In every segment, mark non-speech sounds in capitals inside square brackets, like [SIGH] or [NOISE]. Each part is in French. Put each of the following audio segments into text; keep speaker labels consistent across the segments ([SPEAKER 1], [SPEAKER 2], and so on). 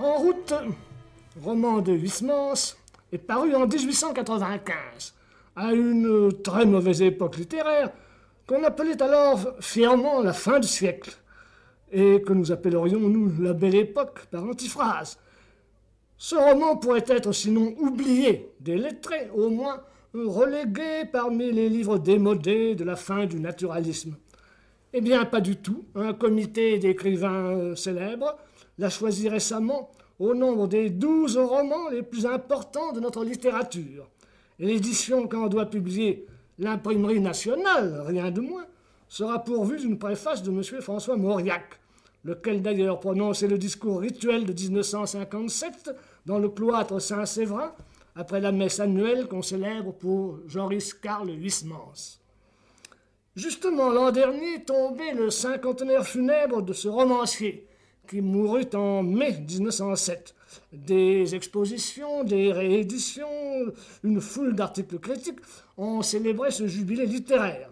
[SPEAKER 1] En route, roman de Huysmans, est paru en 1895, à une très mauvaise époque littéraire qu'on appelait alors fièrement la fin du siècle, et que nous appellerions, nous, la belle époque par antiphrase. Ce roman pourrait être sinon oublié, des lettrés, au moins relégué parmi les livres démodés de la fin du naturalisme. Eh bien, pas du tout. Un comité d'écrivains célèbres l'a choisi récemment au nombre des douze romans les plus importants de notre littérature. Et l'édition qu'en doit publier l'imprimerie nationale, rien de moins, sera pourvue d'une préface de M. François Mauriac, lequel d'ailleurs prononçait le discours rituel de 1957 dans le cloître Saint-Séverin, après la messe annuelle qu'on célèbre pour Joris carles Huysmans. Justement, l'an dernier tombait le cinquantenaire funèbre de ce romancier, qui mourut en mai 1907. Des expositions, des rééditions, une foule d'articles critiques ont célébré ce jubilé littéraire.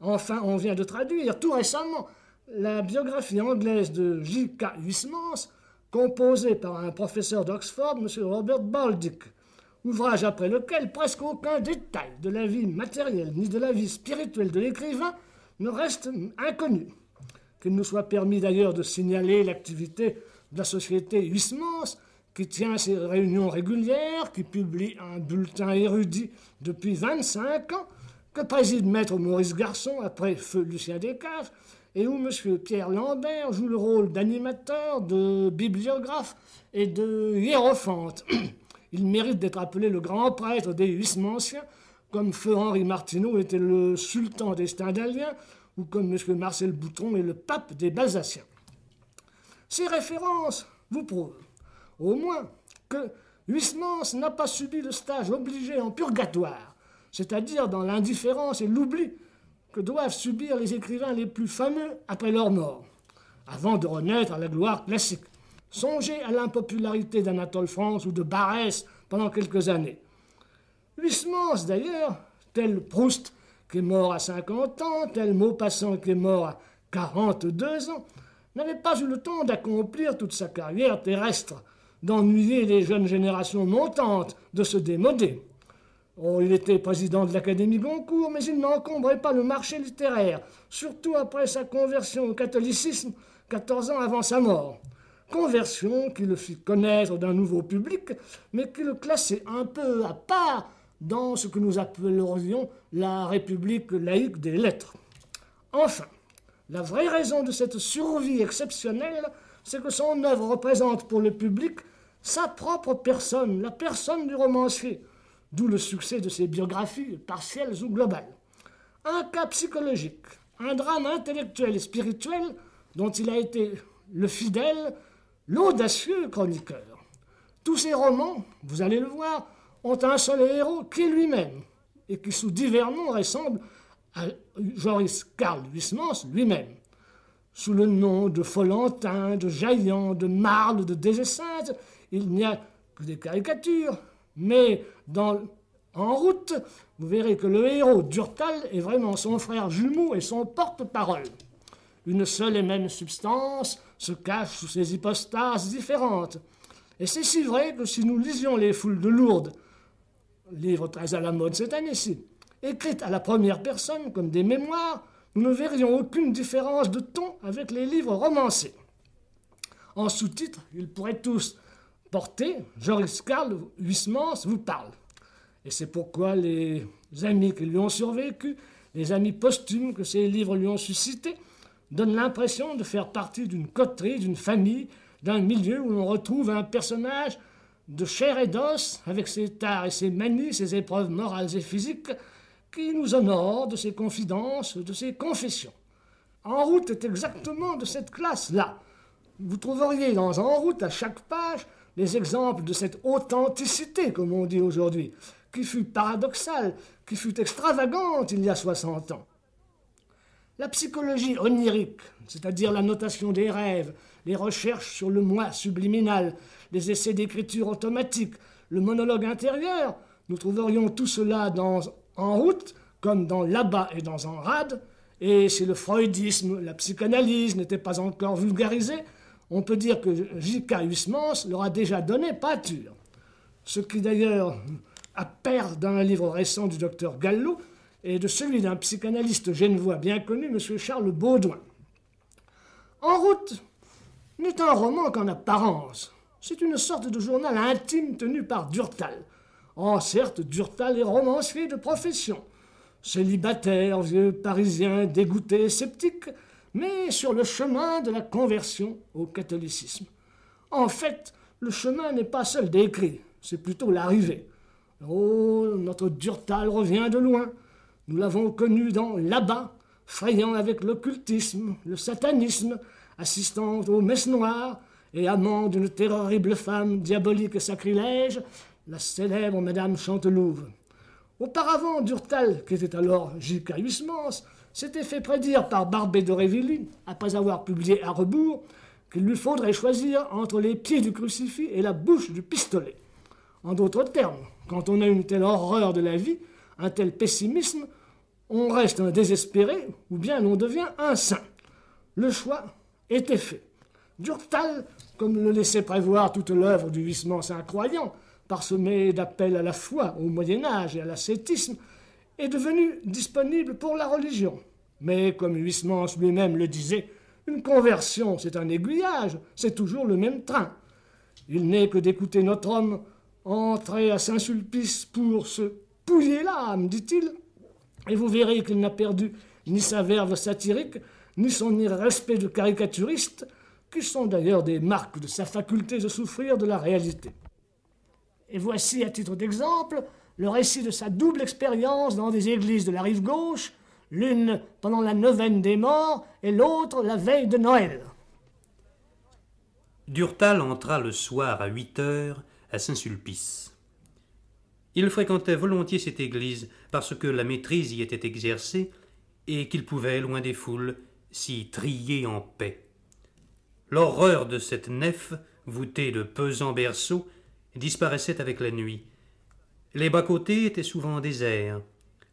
[SPEAKER 1] Enfin, on vient de traduire tout récemment la biographie anglaise de J.K. Huysmans, composée par un professeur d'Oxford, M. Robert Baldick, ouvrage après lequel presque aucun détail de la vie matérielle ni de la vie spirituelle de l'écrivain ne reste inconnu qu'il nous soit permis d'ailleurs de signaler l'activité de la société Huismans, qui tient ses réunions régulières, qui publie un bulletin érudit depuis 25 ans, que préside maître Maurice Garçon après Feu Lucien Descaves, et où M. Pierre Lambert joue le rôle d'animateur, de bibliographe et de hiérophante. [CLEARS THROAT] Il mérite d'être appelé le grand prêtre des Huismanciens, comme Feu Henri Martineau était le sultan des Stendaliens ou comme M. Marcel Bouton est le pape des Balsaciens. Ces références vous prouvent, au moins, que Huysmans n'a pas subi le stage obligé en purgatoire, c'est-à-dire dans l'indifférence et l'oubli que doivent subir les écrivains les plus fameux après leur mort, avant de renaître à la gloire classique. Songez à l'impopularité d'Anatole France ou de Barès pendant quelques années. Huysmans, d'ailleurs, tel Proust, qui mort à 50 ans, tel Maupassant qui est mort à 42 ans, n'avait pas eu le temps d'accomplir toute sa carrière terrestre, d'ennuyer les jeunes générations montantes, de se démoder. Oh, il était président de l'Académie Goncourt, mais il n'encombrait pas le marché littéraire, surtout après sa conversion au catholicisme, 14 ans avant sa mort. Conversion qui le fit connaître d'un nouveau public, mais qui le classait un peu à part dans ce que nous appellerions la République laïque des lettres. Enfin, la vraie raison de cette survie exceptionnelle, c'est que son œuvre représente pour le public sa propre personne, la personne du romancier, d'où le succès de ses biographies, partielles ou globales. Un cas psychologique, un drame intellectuel et spirituel dont il a été le fidèle, l'audacieux chroniqueur. Tous ses romans, vous allez le voir, ont un seul héros qui est lui-même, et qui sous divers noms ressemble à Joris Karl Huysmans lui-même. Sous le nom de Follentin, de Jaillant, de Marle, de Désessinte, il n'y a que des caricatures. Mais En route, vous verrez que le héros d'Urtal est vraiment son frère jumeau et son porte-parole. Une seule et même substance se cache sous ces hypostases différentes. Et c'est si vrai que si nous lisions les foules de Lourdes livre très à la mode cette année-ci, Écrite à la première personne comme des mémoires, nous ne verrions aucune différence de ton avec les livres romancés. En sous-titre, ils pourraient tous porter Joris Karl Huysmans vous parle. Et c'est pourquoi les amis qui lui ont survécu, les amis posthumes que ces livres lui ont suscités, donnent l'impression de faire partie d'une coterie, d'une famille, d'un milieu où l'on retrouve un personnage de chair et d'os, avec ses tares et ses manies, ses épreuves morales et physiques, qui nous honore de ses confidences, de ses confessions. En route est exactement de cette classe-là. Vous trouveriez dans En route à chaque page les exemples de cette authenticité, comme on dit aujourd'hui, qui fut paradoxale, qui fut extravagante il y a 60 ans. La psychologie onirique, c'est-à-dire la notation des rêves, les recherches sur le moi subliminal, les essais d'écriture automatique, le monologue intérieur. Nous trouverions tout cela dans En route, comme dans Là-bas et dans En rade. Et si le freudisme, la psychanalyse n'étaient pas encore vulgarisés, on peut dire que J.K. Huysmans leur a déjà donné pâture. Ce qui d'ailleurs à dans d'un livre récent du docteur Gallo et de celui d'un psychanalyste genevois bien connu, M. Charles Baudouin. En route n'est un roman qu'en apparence. C'est une sorte de journal intime tenu par Durtal. Oh, certes, Durtal est romancier de profession, célibataire, vieux parisien, dégoûté, sceptique, mais sur le chemin de la conversion au catholicisme. En fait, le chemin n'est pas seul décrit, c'est plutôt l'arrivée. Oh, notre Durtal revient de loin. Nous l'avons connu dans là-bas, frayant avec l'occultisme, le satanisme, assistant aux messes noires, et amant d'une terrible femme diabolique et sacrilège, la célèbre Madame Chantelouve. Auparavant, Durtal, qui était alors Gicaius Mans, s'était fait prédire par Barbé à après avoir publié à rebours, qu'il lui faudrait choisir entre les pieds du crucifix et la bouche du pistolet. En d'autres termes, quand on a une telle horreur de la vie, un tel pessimisme, on reste un désespéré ou bien on devient un saint. Le choix était fait. Durtal comme le laissait prévoir toute l'œuvre du Vissement saint-croyant, parsemée d'appels à la foi, au Moyen-Âge et à l'ascétisme, est devenue disponible pour la religion. Mais comme Huysmans lui-même le disait, une conversion, c'est un aiguillage, c'est toujours le même train. Il n'est que d'écouter notre homme entrer à Saint-Sulpice pour se pouiller l'âme, dit-il, et vous verrez qu'il n'a perdu ni sa verve satirique, ni son irrespect de caricaturiste, qui sont d'ailleurs des marques de sa faculté de souffrir de la réalité. Et voici, à titre d'exemple, le récit de sa double expérience dans des églises de la rive gauche, l'une pendant la neuvaine des morts et l'autre la veille de Noël.
[SPEAKER 2] Durtal entra le soir à 8 heures à Saint-Sulpice. Il fréquentait volontiers cette église parce que la maîtrise y était exercée et qu'il pouvait, loin des foules, s'y trier en paix. L'horreur de cette nef, voûtée de pesants berceaux, disparaissait avec la nuit. Les bas-côtés étaient souvent déserts.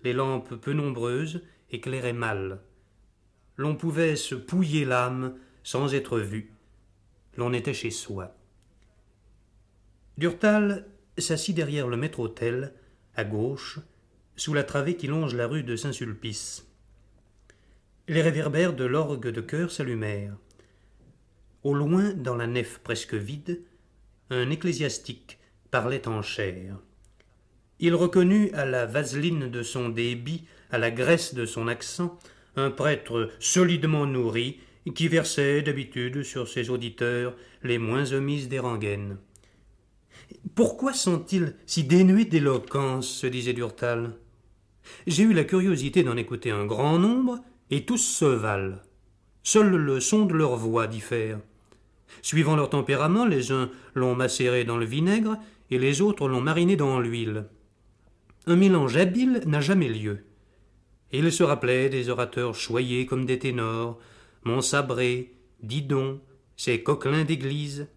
[SPEAKER 2] Les lampes peu nombreuses éclairaient mal. L'on pouvait se pouiller l'âme sans être vu. L'on était chez soi. Durtal s'assit derrière le maître-autel, à gauche, sous la travée qui longe la rue de Saint-Sulpice. Les réverbères de l'orgue de chœur s'allumèrent. Au loin, dans la nef presque vide, un ecclésiastique parlait en chair. Il reconnut à la vaseline de son débit, à la graisse de son accent, un prêtre solidement nourri qui versait d'habitude sur ses auditeurs les moins omises des rengaines. Pourquoi sont-ils si dénués d'éloquence se disait Durtal. J'ai eu la curiosité d'en écouter un grand nombre, et tous se valent. Seul le son de leur voix diffère. Suivant leur tempérament, les uns l'ont macéré dans le vinaigre et les autres l'ont mariné dans l'huile. Un mélange habile n'a jamais lieu. il se rappelait des orateurs choyés comme des ténors, Montsabré, Didon, ces coquelins d'église,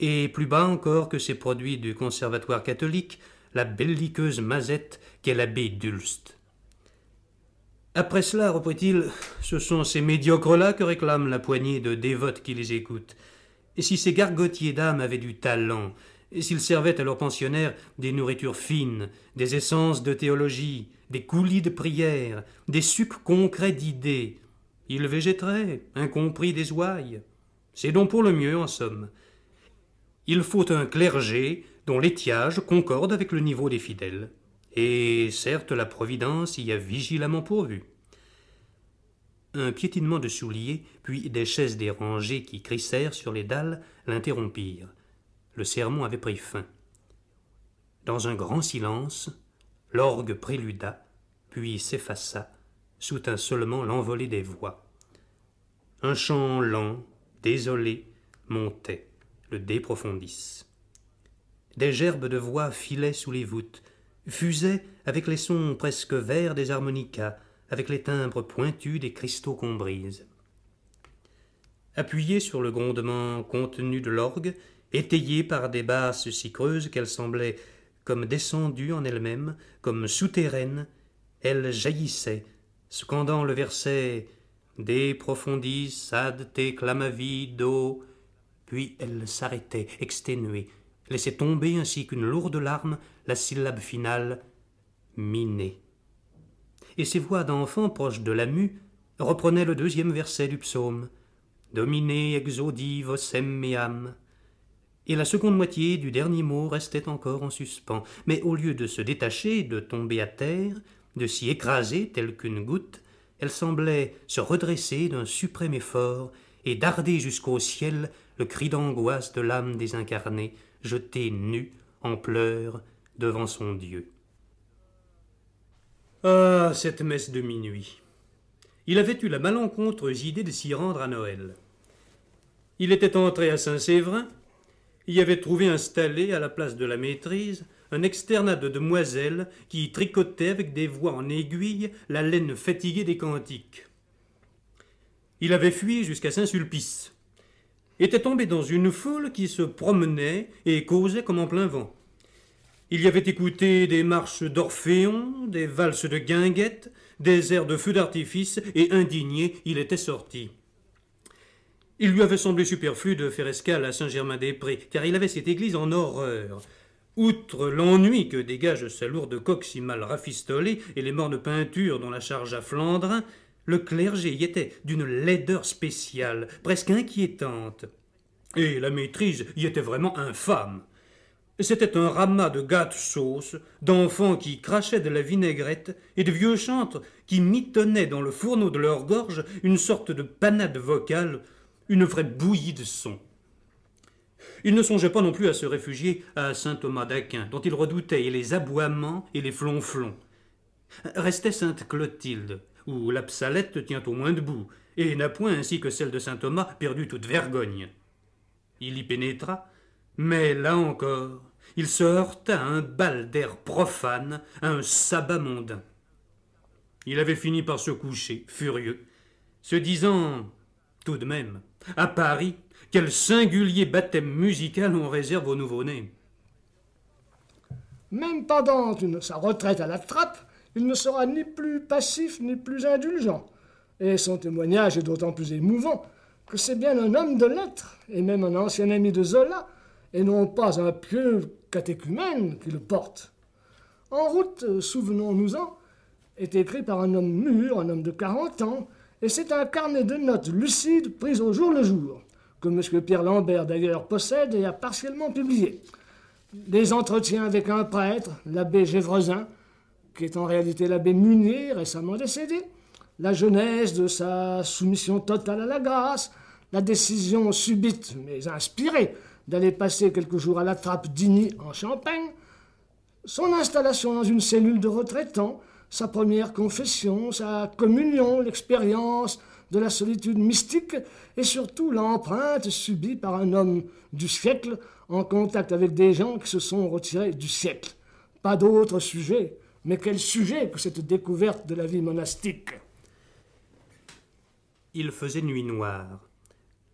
[SPEAKER 2] et plus bas encore que ces produits du conservatoire catholique, la belliqueuse mazette qu'est l'abbé Dulst. Après cela, reprit-il, ce sont ces médiocres-là que réclame la poignée de dévotes qui les écoutent. Et si ces gargotiers d'âme avaient du talent, et s'ils servaient à leurs pensionnaires des nourritures fines, des essences de théologie, des coulis de prière, des sucs concrets d'idées, ils végéteraient, incompris des ouailles. C'est donc pour le mieux, en somme. Il faut un clergé dont l'étiage concorde avec le niveau des fidèles. Et certes, la Providence y a vigilamment pourvu un piétinement de souliers, puis des chaises dérangées qui crissèrent sur les dalles l'interrompirent. Le sermon avait pris fin. Dans un grand silence, l'orgue préluda, puis s'effaça, soutint seulement l'envolée des voix. Un chant lent, désolé, montait, le déprofondisse. Des gerbes de voix filaient sous les voûtes, fusaient avec les sons presque verts des harmonicas, avec les timbres pointus des cristaux qu'on brise. Appuyée sur le grondement contenu de l'orgue, étayée par des basses si creuses qu'elles semblaient comme descendues en elles-mêmes, comme souterraines, elle jaillissait, scandant le verset De profondis, ad te clamavi do. Puis elle s'arrêtait, exténuée, laissait tomber ainsi qu'une lourde larme la syllabe finale Miné et ses voix d'enfant proches de la mue reprenaient le deuxième verset du psaume Domine exaudi vocem meam. Et la seconde moitié du dernier mot restait encore en suspens, mais au lieu de se détacher, de tomber à terre, de s'y écraser telle qu'une goutte, elle semblait se redresser d'un suprême effort et darder jusqu'au ciel le cri d'angoisse de l'âme désincarnée, jetée nue, en pleurs, devant son Dieu. Ah, cette messe de minuit. Il avait eu la malencontreuse idée de s'y rendre à Noël. Il était entré à Saint-Séverin, y avait trouvé installé, à la place de la maîtrise, un externat de demoiselles qui tricotait avec des voix en aiguille la laine fatiguée des cantiques. Il avait fui jusqu'à Saint-Sulpice, était tombé dans une foule qui se promenait et causait comme en plein vent. Il y avait écouté des marches d'Orphéon, des valses de guinguette, des airs de feu d'artifice, et indigné, il était sorti. Il lui avait semblé superflu de faire escale à Saint-Germain-des-Prés, car il avait cette église en horreur. Outre l'ennui que dégage sa lourde coque si mal rafistolée et les mornes peintures dont la charge à Flandrin, le clergé y était d'une laideur spéciale, presque inquiétante. Et la maîtrise y était vraiment infâme. C'était un ramas de gâte-sauce, d'enfants qui crachaient de la vinaigrette et de vieux chantres qui mitonnaient dans le fourneau de leur gorge une sorte de panade vocale, une vraie bouillie de son. Il ne songeait pas non plus à se réfugier à saint Thomas d'Aquin, dont il redoutait les aboiements et les flonflons. Restait sainte Clotilde, où la tient au moins debout, et n'a point, ainsi que celle de saint Thomas, perdu toute vergogne. Il y pénétra, mais là encore, il se heurta à un bal d'air profane, à un sabbat mondain. Il avait fini par se coucher, furieux, se disant tout de même, à Paris, quel singulier baptême musical on réserve aux nouveau-nés.
[SPEAKER 1] Même pendant sa retraite à la trappe, il ne sera ni plus passif ni plus indulgent. Et son témoignage est d'autant plus émouvant que c'est bien un homme de lettres, et même un ancien ami de Zola, et non pas un pieux catéchumène qui le porte. En route, euh, souvenons-nous-en, est écrit par un homme mûr, un homme de 40 ans, et c'est un carnet de notes lucides prises au jour le jour, que M. Pierre Lambert d'ailleurs possède et a partiellement publié. Des entretiens avec un prêtre, l'abbé Gévresin, qui est en réalité l'abbé Munier, récemment décédé, la jeunesse de sa soumission totale à la grâce, la décision subite mais inspirée d'aller passer quelques jours à la trappe d'Igny en Champagne, son installation dans une cellule de retraitant, sa première confession, sa communion, l'expérience de la solitude mystique et surtout l'empreinte subie par un homme du siècle en contact avec des gens qui se sont retirés du siècle. Pas d'autre sujet, mais quel sujet que cette découverte de la vie monastique.
[SPEAKER 2] Il faisait nuit noire.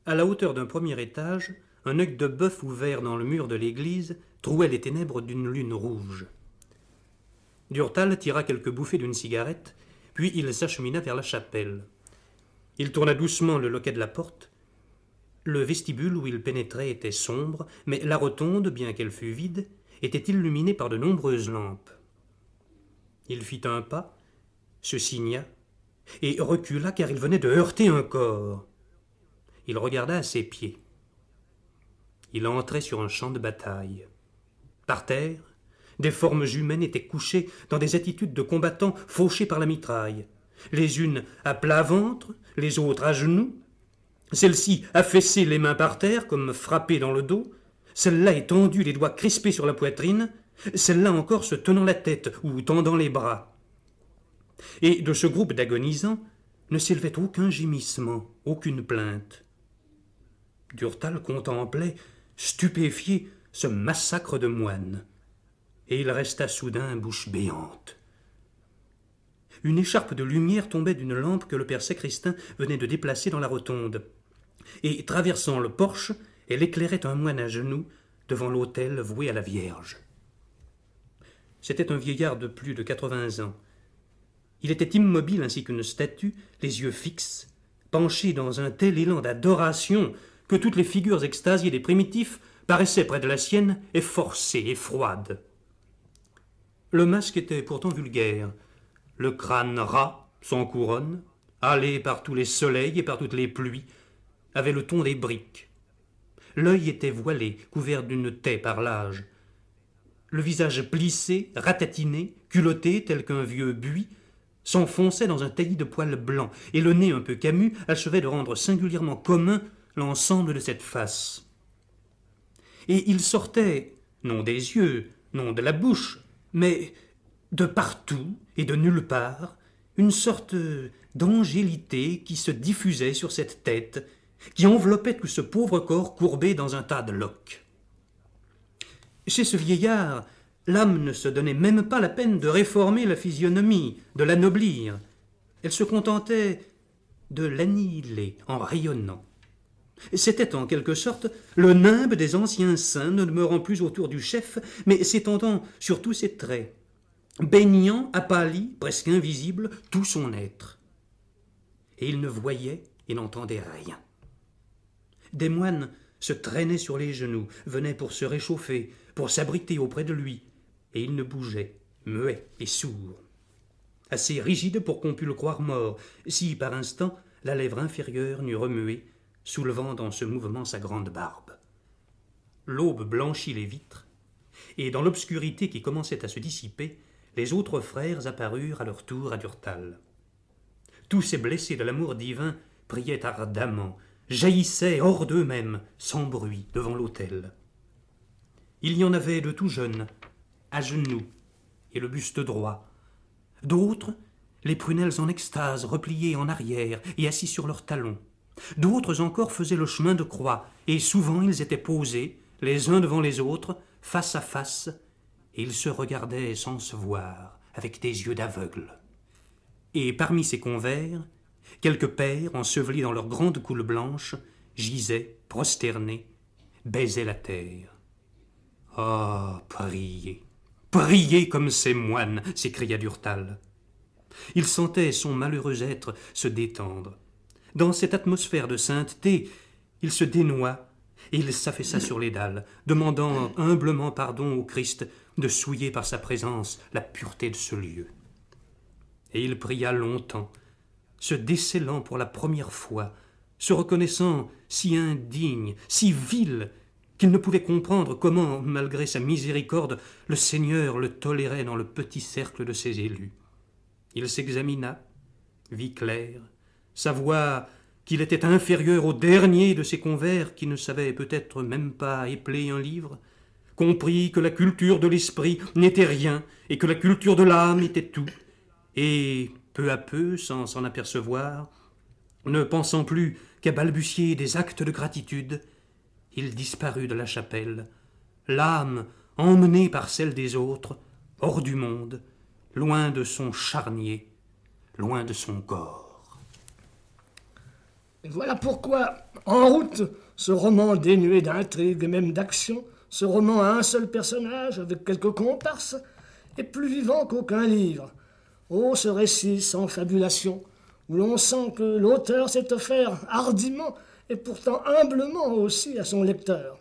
[SPEAKER 2] À la hauteur d'un premier étage, un œil de bœuf ouvert dans le mur de l'église trouait les ténèbres d'une lune rouge. Durtal tira quelques bouffées d'une cigarette, puis il s'achemina vers la chapelle. Il tourna doucement le loquet de la porte. Le vestibule où il pénétrait était sombre, mais la rotonde, bien qu'elle fût vide, était illuminée par de nombreuses lampes. Il fit un pas, se signa, et recula car il venait de heurter un corps. Il regarda à ses pieds il entrait sur un champ de bataille. Par terre, des formes humaines étaient couchées dans des attitudes de combattants fauchés par la mitraille, les unes à plat ventre, les autres à genoux, celles ci affaissées les mains par terre comme frappées dans le dos, celles là étendues les doigts crispés sur la poitrine, celles là encore se tenant la tête ou tendant les bras. Et de ce groupe d'agonisants ne s'élevait aucun gémissement, aucune plainte. Durtal contemplait stupéfié, ce massacre de moines, et il resta soudain bouche béante. Une écharpe de lumière tombait d'une lampe que le père sacristain venait de déplacer dans la rotonde, et traversant le porche, elle éclairait un moine à genoux devant l'autel voué à la Vierge. C'était un vieillard de plus de quatre-vingts ans. Il était immobile ainsi qu'une statue, les yeux fixes, penché dans un tel élan d'adoration que toutes les figures extasiées des primitifs paraissaient près de la sienne efforcées et froides. Le masque était pourtant vulgaire, le crâne ras, sans couronne, allé par tous les soleils et par toutes les pluies, avait le ton des briques. L'œil était voilé, couvert d'une taie par l'âge. Le visage plissé, ratatiné, culotté tel qu'un vieux buis, s'enfonçait dans un taillis de poils blancs, et le nez un peu camus achevait de rendre singulièrement commun l'ensemble de cette face. Et il sortait, non des yeux, non de la bouche, mais de partout et de nulle part, une sorte d'angélité qui se diffusait sur cette tête, qui enveloppait tout ce pauvre corps courbé dans un tas de loques. Chez ce vieillard, l'âme ne se donnait même pas la peine de réformer la physionomie, de l'anoblir. Elle se contentait de l'annihiler en rayonnant. C'était en quelque sorte le nimbe des anciens saints ne demeurant plus autour du chef, mais s'étendant sur tous ses traits, baignant, pâli presque invisible, tout son être. Et il ne voyait et n'entendait rien. Des moines se traînaient sur les genoux, venaient pour se réchauffer, pour s'abriter auprès de lui, et il ne bougeait, muet et sourd. Assez rigide pour qu'on pût le croire mort, si par instant la lèvre inférieure n'eût remué soulevant dans ce mouvement sa grande barbe. L'aube blanchit les vitres, et dans l'obscurité qui commençait à se dissiper, les autres frères apparurent à leur tour à Durtal. Tous ces blessés de l'amour divin priaient ardemment, jaillissaient hors d'eux-mêmes, sans bruit, devant l'autel. Il y en avait de tout jeunes, à genoux et le buste droit. D'autres, les prunelles en extase, repliées en arrière et assis sur leurs talons. D'autres encore faisaient le chemin de croix, et souvent ils étaient posés, les uns devant les autres, face à face, et ils se regardaient sans se voir, avec des yeux d'aveugle. Et parmi ces convers, quelques pères, ensevelis dans leurs grandes coules blanches, gisaient, prosternés, baisaient la terre. oh, priez, priez comme ces moines s'écria Durtal. Il sentait son malheureux être se détendre, dans cette atmosphère de sainteté, il se dénoua et il s'affaissa sur les dalles, demandant humblement pardon au Christ de souiller par sa présence la pureté de ce lieu. Et il pria longtemps, se décelant pour la première fois, se reconnaissant si indigne, si vil, qu'il ne pouvait comprendre comment, malgré sa miséricorde, le Seigneur le tolérait dans le petit cercle de ses élus. Il s'examina, vit clair, savoir qu'il était inférieur au dernier de ses convers qui ne savait peut-être même pas épeler un livre, comprit que la culture de l'esprit n'était rien et que la culture de l'âme était tout, et peu à peu, sans s'en apercevoir, ne pensant plus qu'à balbutier des actes de gratitude, il disparut de la chapelle, l'âme emmenée par celle des autres, hors du monde, loin de son charnier, loin de son corps
[SPEAKER 1] voilà pourquoi, en route, ce roman dénué d'intrigue et même d'action, ce roman à un seul personnage, avec quelques comparses, est plus vivant qu'aucun livre. Oh, ce récit sans fabulation, où l'on sent que l'auteur s'est offert hardiment et pourtant humblement aussi à son lecteur.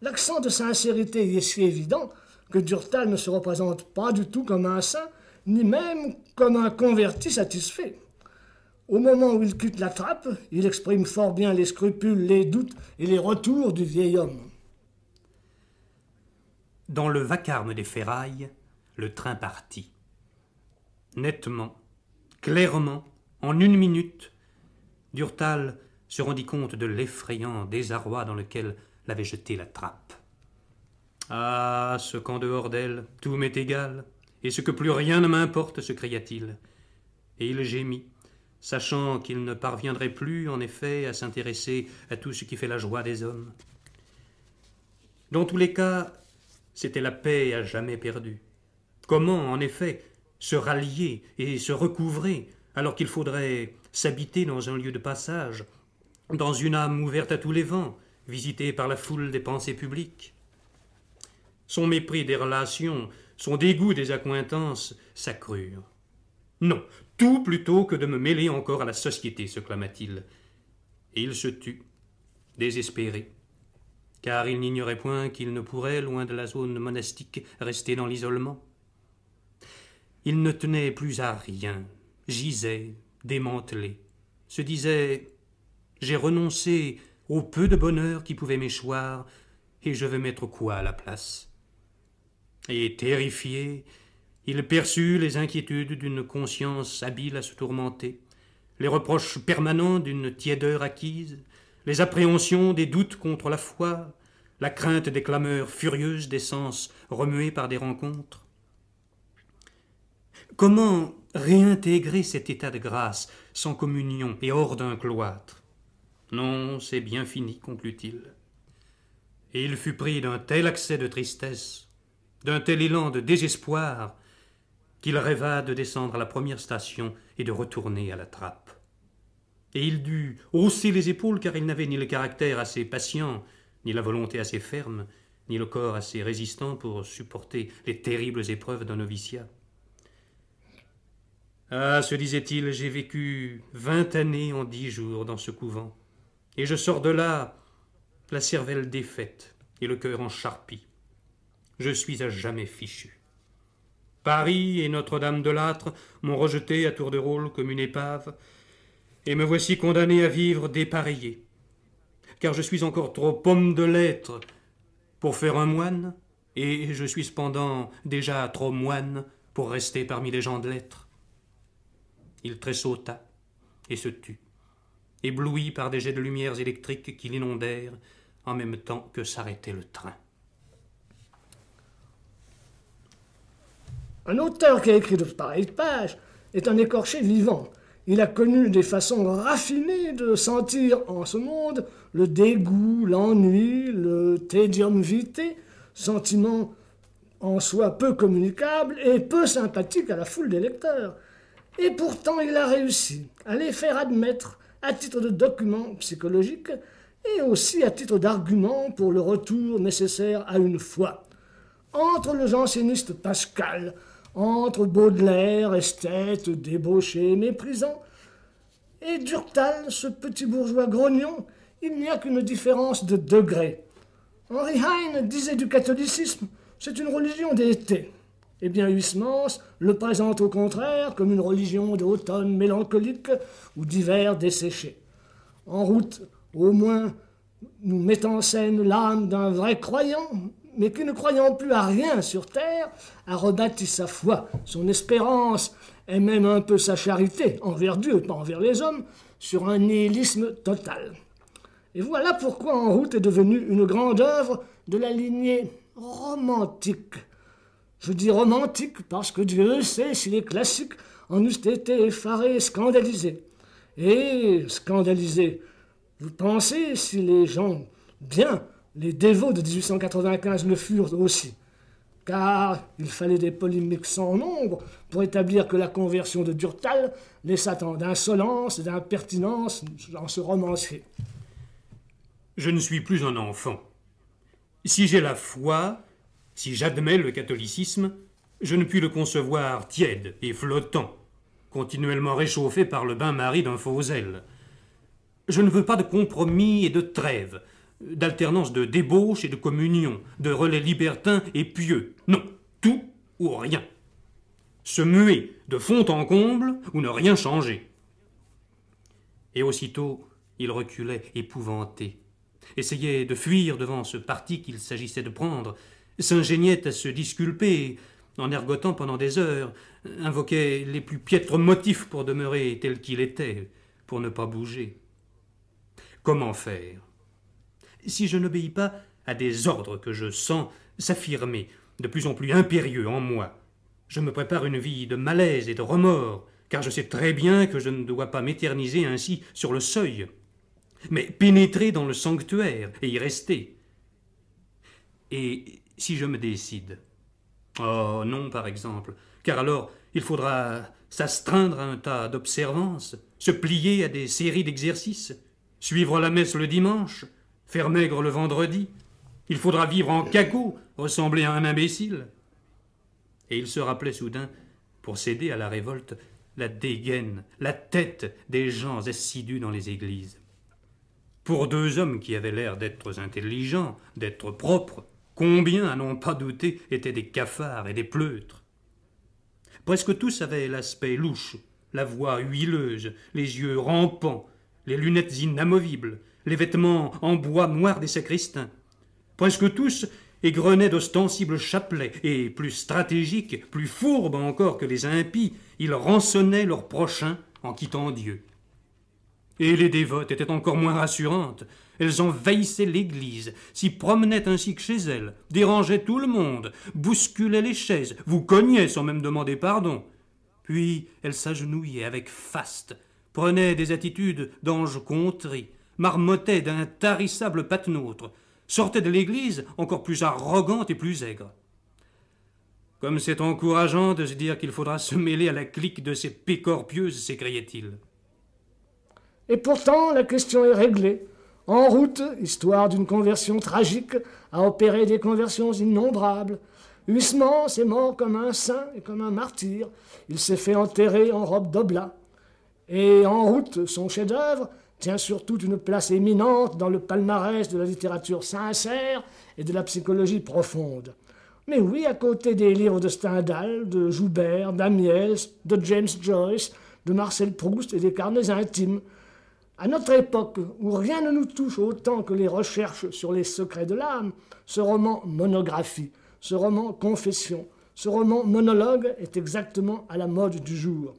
[SPEAKER 1] L'accent de sincérité y est si évident que Durtal ne se représente pas du tout comme un saint, ni même comme un converti satisfait. Au moment où il quitte la trappe, il exprime fort bien les scrupules, les doutes et les retours du vieil homme.
[SPEAKER 2] Dans le vacarme des ferrailles, le train partit. Nettement, clairement, en une minute, Durtal se rendit compte de l'effrayant désarroi dans lequel l'avait jeté la trappe. Ah, ce qu'en dehors d'elle, tout m'est égal, et ce que plus rien ne m'importe, se cria-t-il. Et il gémit, sachant qu'il ne parviendrait plus, en effet, à s'intéresser à tout ce qui fait la joie des hommes. Dans tous les cas, c'était la paix à jamais perdue. Comment, en effet, se rallier et se recouvrer alors qu'il faudrait s'habiter dans un lieu de passage, dans une âme ouverte à tous les vents, visitée par la foule des pensées publiques Son mépris des relations, son dégoût des accointances s'accrurent. Non, tout plutôt que de me mêler encore à la société, se clama-t-il. Et il se tut, désespéré, car il n'ignorait point qu'il ne pourrait, loin de la zone monastique, rester dans l'isolement. Il ne tenait plus à rien, gisait, démantelé, se disait J'ai renoncé au peu de bonheur qui pouvait m'échoir, et je vais mettre quoi à la place Et terrifié, il perçut les inquiétudes d'une conscience habile à se tourmenter, les reproches permanents d'une tiédeur acquise, les appréhensions des doutes contre la foi, la crainte des clameurs furieuses des sens remués par des rencontres. Comment réintégrer cet état de grâce sans communion et hors d'un cloître Non, c'est bien fini, conclut-il. Et il fut pris d'un tel accès de tristesse, d'un tel élan de désespoir, qu'il rêva de descendre à la première station et de retourner à la trappe. Et il dut hausser les épaules car il n'avait ni le caractère assez patient, ni la volonté assez ferme, ni le corps assez résistant pour supporter les terribles épreuves d'un noviciat. Ah, se disait-il, j'ai vécu vingt années en dix jours dans ce couvent, et je sors de là la cervelle défaite et le cœur en charpie. Je suis à jamais fichu. Paris et Notre-Dame de l'Âtre m'ont rejeté à tour de rôle comme une épave, et me voici condamné à vivre dépareillé, car je suis encore trop pomme de lettres pour faire un moine, et je suis cependant déjà trop moine pour rester parmi les gens de lettres. Il tressauta et se tut, ébloui par des jets de lumières électriques qui l'inondèrent en même temps que s'arrêtait le train.
[SPEAKER 1] Un auteur qui a écrit de pareilles pages est un écorché vivant. Il a connu des façons raffinées de sentir en ce monde le dégoût, l'ennui, le tedium vitae, sentiment en soi peu communicable et peu sympathique à la foule des lecteurs. Et pourtant, il a réussi à les faire admettre à titre de document psychologique et aussi à titre d'argument pour le retour nécessaire à une foi. Entre le janséniste Pascal, entre Baudelaire, esthète, débauché, méprisant, et Durtal, ce petit bourgeois grognon, il n'y a qu'une différence de degré. Henri Heine disait du catholicisme, c'est une religion d'été. Eh bien, Huysmans le présente au contraire comme une religion d'automne mélancolique ou d'hiver desséché. En route, au moins, nous mettons en scène l'âme d'un vrai croyant, mais qui, ne croyant plus à rien sur terre, a rebâti sa foi, son espérance et même un peu sa charité envers Dieu, pas envers les hommes, sur un nihilisme total. Et voilà pourquoi En route est devenue une grande œuvre de la lignée romantique. Je dis romantique parce que Dieu sait si les classiques en eussent été effarés, scandalisés. Et scandalisés, vous pensez si les gens bien les dévots de 1895 le furent aussi, car il fallait des polémiques sans nombre pour établir que la conversion de Durtal laissa tant d'insolence et d'impertinence dans ce romancier.
[SPEAKER 2] Je ne suis plus un enfant. Si j'ai la foi, si j'admets le catholicisme, je ne puis le concevoir tiède et flottant, continuellement réchauffé par le bain-marie d'un faux zèle. Je ne veux pas de compromis et de trêve d'alternance de débauche et de communion, de relais libertins et pieux. Non, tout ou rien. Se muer de fond en comble ou ne rien changer. Et aussitôt, il reculait, épouvanté. Essayait de fuir devant ce parti qu'il s'agissait de prendre, s'ingéniait à se disculper, en ergotant pendant des heures, invoquait les plus piètres motifs pour demeurer tel qu'il était, pour ne pas bouger. Comment faire si je n'obéis pas à des ordres que je sens s'affirmer, de plus en plus impérieux en moi. Je me prépare une vie de malaise et de remords, car je sais très bien que je ne dois pas m'éterniser ainsi sur le seuil, mais pénétrer dans le sanctuaire et y rester. Et si je me décide Oh non, par exemple, car alors il faudra s'astreindre à un tas d'observances, se plier à des séries d'exercices, suivre la messe le dimanche, faire maigre le vendredi. Il faudra vivre en caco, ressembler à un imbécile. Et il se rappelait soudain, pour céder à la révolte, la dégaine, la tête des gens assidus dans les églises. Pour deux hommes qui avaient l'air d'être intelligents, d'être propres, combien, à n'en pas douter, étaient des cafards et des pleutres. Presque tous avaient l'aspect louche, la voix huileuse, les yeux rampants, les lunettes inamovibles, les vêtements en bois noir des sacristains. Presque tous égrenaient d'ostensibles chapelets, et plus stratégiques, plus fourbes encore que les impies, ils rançonnaient leurs prochains en quittant Dieu. Et les dévotes étaient encore moins rassurantes. Elles envahissaient l'église, s'y promenaient ainsi que chez elles, dérangeaient tout le monde, bousculaient les chaises, vous cognaient sans même demander pardon. Puis elles s'agenouillaient avec faste, prenaient des attitudes d'anges contrits marmottait d'un tarissable patenôtre, sortait de l'église encore plus arrogante et plus aigre. Comme c'est encourageant de se dire qu'il faudra se mêler à la clique de ces pécorpieuses, s'écriait-il.
[SPEAKER 1] Et pourtant, la question est réglée. En route, histoire d'une conversion tragique, a opéré des conversions innombrables. Huissement s'est mort comme un saint et comme un martyr. Il s'est fait enterrer en robe d'oblat. Et en route, son chef-d'œuvre, tient surtout une place éminente dans le palmarès de la littérature sincère et de la psychologie profonde. Mais oui, à côté des livres de Stendhal, de Joubert, d'Amiès, de James Joyce, de Marcel Proust et des carnets intimes. À notre époque, où rien ne nous touche autant que les recherches sur les secrets de l'âme, ce roman monographie, ce roman confession, ce roman monologue est exactement à la mode du jour.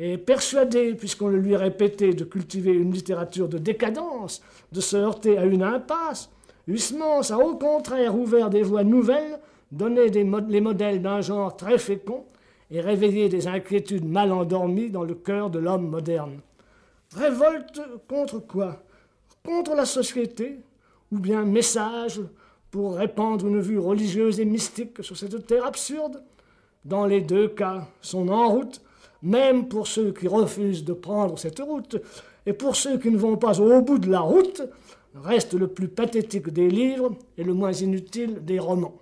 [SPEAKER 1] Et persuadé, puisqu'on le lui répétait, de cultiver une littérature de décadence, de se heurter à une impasse, Huysmans a au contraire ouvert des voies nouvelles, donné les modèles d'un genre très fécond et réveillé des inquiétudes mal endormies dans le cœur de l'homme moderne. Révolte contre quoi Contre la société Ou bien message pour répandre une vue religieuse et mystique sur cette terre absurde Dans les deux cas, son en route même pour ceux qui refusent de prendre cette route, et pour ceux qui ne vont pas au bout de la route, reste le plus pathétique des livres et le moins inutile des romans.